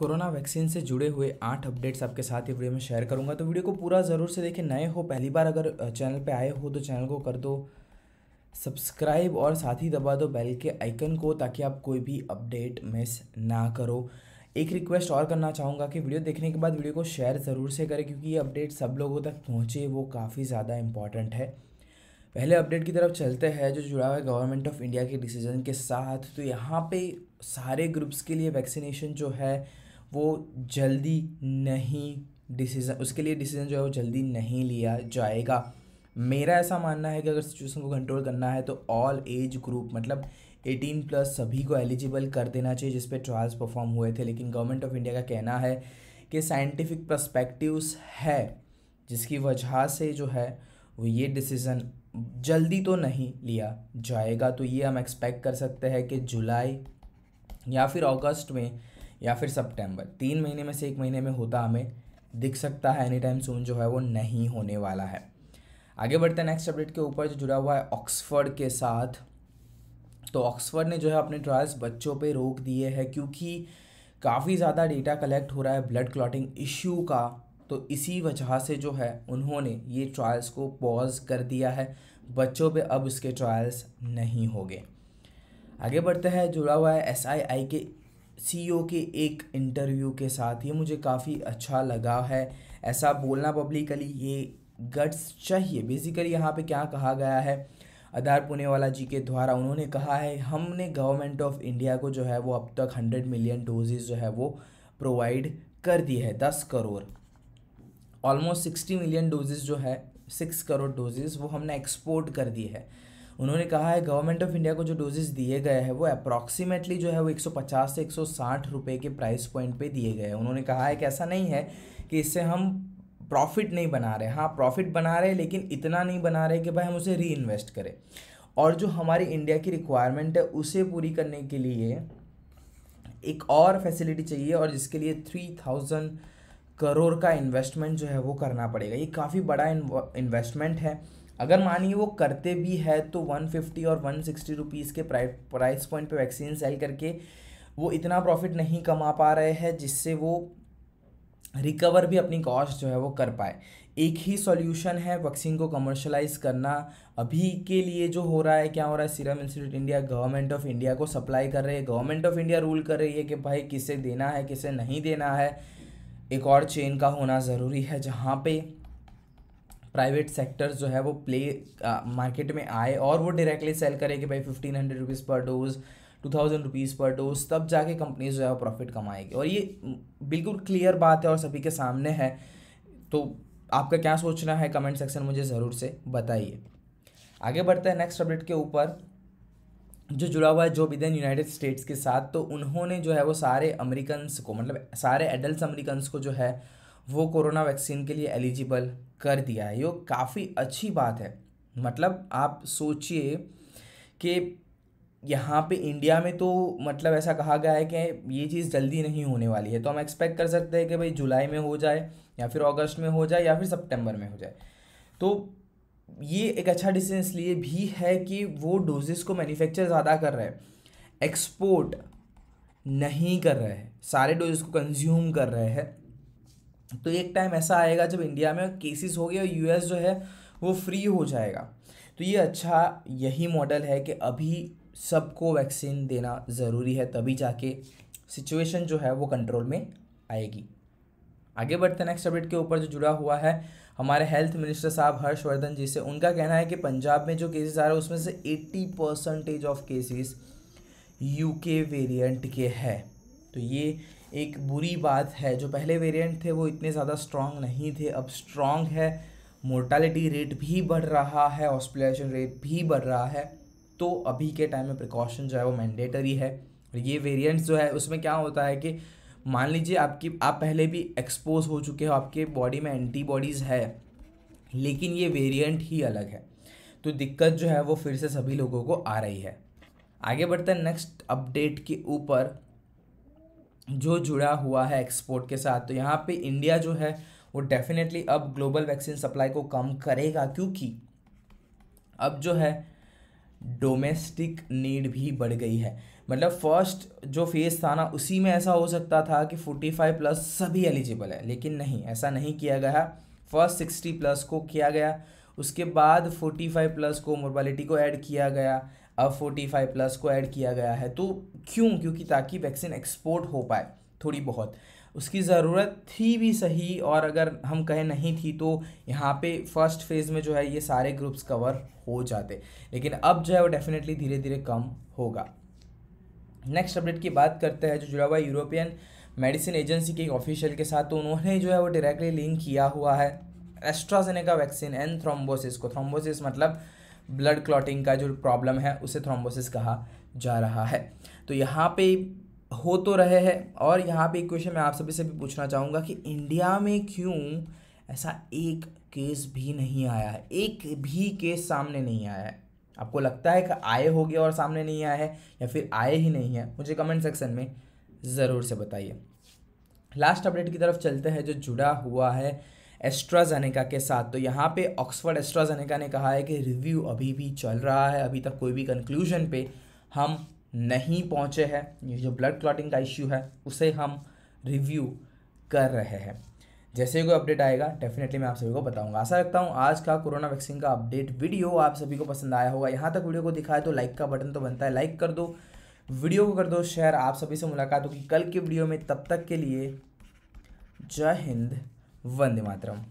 corona vaccine से जुड़े हुए आठ अपडेट्स आपके साथ ही वीडियो में शेयर करूंगा तो वीडियो को पूरा ज़रूर से देखें नए हो पहली बार अगर चैनल पे आए हो तो चैनल को कर दो सब्सक्राइब और साथ ही दबा दो बेल के आइकन को ताकि आप कोई भी अपडेट मिस ना करो एक रिक्वेस्ट और करना चाहूँगा कि वीडियो देखने के बाद वीडियो को शेयर ज़रूर से करें क्योंकि ये अपडेट सब लोगों तक पहुँचे वो काफ़ी ज़्यादा इम्पॉर्टेंट है पहले अपडेट की तरफ चलते हैं जो जुड़ा हुआ है गवर्नमेंट ऑफ इंडिया के डिसीजन के साथ तो यहाँ पे सारे ग्रुप्स के लिए वैक्सीनेशन जो है वो जल्दी नहीं डिसीज़न उसके लिए डिसीज़न जो है वो जल्दी नहीं लिया जाएगा मेरा ऐसा मानना है कि अगर सिचुएशन को कंट्रोल करना है तो ऑल एज ग्रुप मतलब 18 प्लस सभी को एलिजिबल कर देना चाहिए जिस पे ट्रायल्स परफॉर्म हुए थे लेकिन गवर्नमेंट ऑफ इंडिया का कहना है कि साइंटिफिक प्रस्पेक्टिवस है जिसकी वजह से जो है वो ये डिसीज़न जल्दी तो नहीं लिया जाएगा तो ये हम एक्सपेक्ट कर सकते हैं कि जुलाई या फिर अगस्त में या फिर सितंबर तीन महीने में से एक महीने में होता हमें दिख सकता है एनी टाइम सून जो है वो नहीं होने वाला है आगे बढ़ते हैं नेक्स्ट अपडेट के ऊपर जो जुड़ा हुआ है ऑक्सफर्ड के साथ तो ऑक्सफर्ड ने जो है अपने ट्रायल्स बच्चों पे रोक दिए हैं क्योंकि काफ़ी ज़्यादा डेटा कलेक्ट हो रहा है ब्लड क्लॉटिंग इश्यू का तो इसी वजह से जो है उन्होंने ये ट्रायल्स को पॉज कर दिया है बच्चों पे अब इसके ट्रायल्स नहीं होंगे आगे बढ़ते हैं जुड़ा हुआ है एस के सी e के एक इंटरव्यू के साथ ये मुझे काफ़ी अच्छा लगा है ऐसा बोलना पब्लिकली ये गट्स चाहिए बेसिकली यहाँ पे क्या कहा गया है आधार पुनेवाला जी के द्वारा उन्होंने कहा है हमने गवर्नमेंट ऑफ इंडिया को जो है वो अब तक हंड्रेड मिलियन डोजेज जो है वो प्रोवाइड कर दी है दस crore almost sixty million doses जो है सिक्स करोड़ डोजेज वो हमने एक्सपोर्ट कर दी है उन्होंने कहा है गवर्नमेंट ऑफ इंडिया को जो डोजेस दिए गए हैं वो अप्रॉक्सीमेटली जो है वो 150 से 160 रुपए के प्राइस पॉइंट पे दिए गए हैं उन्होंने कहा है कि ऐसा नहीं है कि इससे हम प्रॉफिट नहीं बना रहे हाँ प्रॉफिट बना रहे लेकिन इतना नहीं बना रहे कि भाई हम उसे री इन्वेस्ट करें और जो हमारी इंडिया की रिक्वायरमेंट है उसे पूरी करने के लिए एक और फैसिलिटी चाहिए और जिसके लिए थ्री थाउजेंड करोड़ का इन्वेस्टमेंट जो है वो करना पड़ेगा ये काफ़ी बड़ा इन्वेस्टमेंट है अगर मानिए वो करते भी है तो 150 और 160 सिक्सटी रुपीज़ के प्राइस पॉइंट पे वैक्सीन सेल करके वो इतना प्रॉफिट नहीं कमा पा रहे हैं जिससे वो रिकवर भी अपनी कॉस्ट जो है वो कर पाए एक ही सॉल्यूशन है वैक्सीन को कमर्शलाइज करना अभी के लिए जो हो रहा है क्या हो रहा है Serum Institute India government of India को सप्लाई कर रही है गवर्नमेंट ऑफ इंडिया रूल कर रही है कि भाई किसे देना है किसे नहीं देना है एक और चेन का होना ज़रूरी है जहाँ पे प्राइवेट सेक्टर जो है वो प्ले मार्केट uh, में आए और वो डायरेक्टली सेल करे कि भाई फिफ्टीन हंड्रेड रुपीज़ पर डोज़ टू थाउजेंड रुपीज़ पर डोज तब जाके कंपनीज जो है वो प्रॉफिट कमाएगी और ये बिल्कुल क्लियर बात है और सभी के सामने है तो आपका क्या सोचना है कमेंट सेक्शन मुझे ज़रूर से बताइए आगे बढ़ते हैं नेक्स्ट अपडेट के ऊपर जो जुड़ा हुआ है जो बिदेन यूनाइटेड स्टेट्स के साथ तो उन्होंने जो है वो सारे अमेरिकन्स को मतलब सारे एडल्ट अमेरिकन्स को जो है वो कोरोना वैक्सीन के लिए एलिजिबल कर दिया है ये काफ़ी अच्छी बात है मतलब आप सोचिए कि यहाँ पे इंडिया में तो मतलब ऐसा कहा गया है कि ये चीज़ जल्दी नहीं होने वाली है तो हम एक्सपेक्ट कर सकते हैं कि भाई जुलाई में हो जाए या फिर अगस्त में हो जाए या फिर सितंबर में हो जाए तो ये एक अच्छा डिसीजन इसलिए भी है कि वो डोजेस को मैन्युफैक्चर ज़्यादा कर रहे हैं एक्सपोर्ट नहीं कर रहे हैं सारे डोजेस को कंज्यूम कर रहे हैं तो एक टाइम ऐसा आएगा जब इंडिया में केसेस हो गए और यूएस जो है वो फ्री हो जाएगा तो ये अच्छा यही मॉडल है कि अभी सबको वैक्सीन देना ज़रूरी है तभी जाके सिचुएशन जो है वो कंट्रोल में आएगी आगे बढ़ते नेक्स्ट अपडेट के ऊपर जो जुड़ा हुआ है हमारे हेल्थ मिनिस्टर साहब हर्षवर्धन जी से उनका कहना है कि पंजाब में जो केसेस आ रहे हैं उसमें से 80 percentage of cases UK variant के हैं तो ये एक बुरी बात है जो पहले वेरिएंट थे वो इतने ज़्यादा स्ट्रांग नहीं थे अब स्ट्रांग है मोर्टालिटी रेट भी बढ़ रहा है हॉस्पिटलाइजेशन रेट भी बढ़ रहा है तो अभी के टाइम में प्रिकॉशन जो है वो मैंडेटरी है और ये वेरिएंट्स जो है उसमें क्या होता है कि मान लीजिए आपकी आप पहले भी एक्सपोज हो चुके हो आपके बॉडी में एंटीबॉडीज़ है लेकिन ये वेरिएंट ही अलग है तो दिक्कत जो है वो फिर से सभी लोगों को आ रही है आगे बढ़ते हैं नेक्स्ट अपडेट के ऊपर जो जुड़ा हुआ है एक्सपोर्ट के साथ तो यहाँ पे इंडिया जो है वो डेफिनेटली अब ग्लोबल वैक्सीन सप्लाई को कम करेगा क्योंकि अब जो है डोमेस्टिक नीड भी बढ़ गई है मतलब फर्स्ट जो फेज़ था ना उसी में ऐसा हो सकता था कि फोर्टी फाइव प्लस सभी एलिजिबल है लेकिन नहीं ऐसा नहीं किया गया फर्स्ट सिक्सटी प्लस को किया गया उसके बाद फोर्टी फाइव प्लस को मोरबालिटी को ऐड किया गया अब फोर्टी फाइव प्लस को ऐड किया गया है तो क्यों क्योंकि ताकि वैक्सीन एक्सपोर्ट हो पाए थोड़ी बहुत उसकी ज़रूरत थी भी सही और अगर हम कहें नहीं थी तो यहाँ पे फर्स्ट फेज़ में जो है ये सारे ग्रुप्स कवर हो जाते लेकिन अब जो है वो डेफिनेटली धीरे धीरे कम होगा नेक्स्ट अपडेट की बात करते हैं जो जुड़ा हुआ यूरोपियन मेडिसिन एजेंसी के एक ऑफिशियल के साथ तो उन्होंने जो है वो डायरेक्टली लिंक किया हुआ है एस्ट्राजेनेका वैक्सीन एंड थ्रोम्बोसिस को थ्रोम्बोसिस मतलब ब्लड क्लॉटिंग का जो प्रॉब्लम है उसे थ्रोम्बोसिस कहा जा रहा है तो यहाँ पे हो तो रहे हैं और यहाँ पे एक क्वेश्चन मैं आप सभी से भी पूछना चाहूँगा कि इंडिया में क्यों ऐसा एक केस भी नहीं आया है एक भी केस सामने नहीं आया है आपको लगता है कि आए हो गया और सामने नहीं आया है या फिर आए ही नहीं है मुझे कमेंट सेक्शन में ज़रूर से बताइए लास्ट अपडेट की तरफ चलते हैं जो जुड़ा हुआ है एस्ट्राजेनेका के साथ तो यहाँ पे ऑक्सफर्ड एस्ट्राजेनेका ने कहा है कि रिव्यू अभी भी चल रहा है अभी तक कोई भी कंक्लूजन पे हम नहीं पहुँचे हैं ये जो ब्लड क्लॉटिंग का इश्यू है उसे हम रिव्यू कर रहे हैं जैसे ही कोई अपडेट आएगा डेफिनेटली मैं आप सभी को बताऊंगा आशा रखता हूँ आज का कोरोना वैक्सीन का अपडेट वीडियो आप सभी को पसंद आया होगा यहाँ तक वीडियो को दिखाए तो लाइक का बटन तो बनता है लाइक कर दो वीडियो को कर दो शेयर आप सभी से मुलाकात होगी कल के वीडियो में तब तक के लिए जय हिंद वंदे मातरम